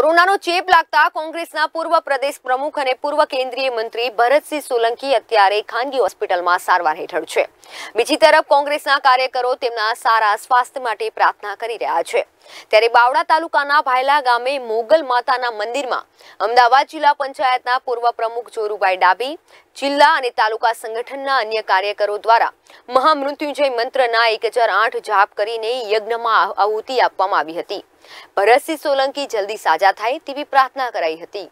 કોરોનાનો ચેપ લાગતા કોંગ્રેસના પૂર્વ પ્રદેશ પ્રમુખ અને પૂર્વ કેન્દ્રીય મંત્રી ભરતસિંહ સોલંકી અત્યારે ખાંગી હોસ્પિટલમાં સારવાર હેઠળ છે બીજી તરફ કોંગ્રેસના કાર્યકરો તેમનું સારા સ્વાસ્થ્ય માટે પ્રાર્થના કરી રહ્યા છે ત્યારે બાવડા તાલુકાના ભાયલા ગામે મોગલ માતાના મંદિરમાં અમદાવાદ જિલ્લા પંચાયતના પૂર્વ પ્રમુખ જોરુબાઈ ડાબી જિલ્લા અને તાલુકા સંગઠનના અન્ય કાર્યકરો દ્વારા મહામૃત્યુ જય મંત્રના 1008 જાપ કરીને યજ્ઞમાં આહુતિ આપવા આવી હતી ભરતસિંહ સોલંકી જલ્દી સાજા થાય તેવી પ્રાર્થના કરાઈ હતી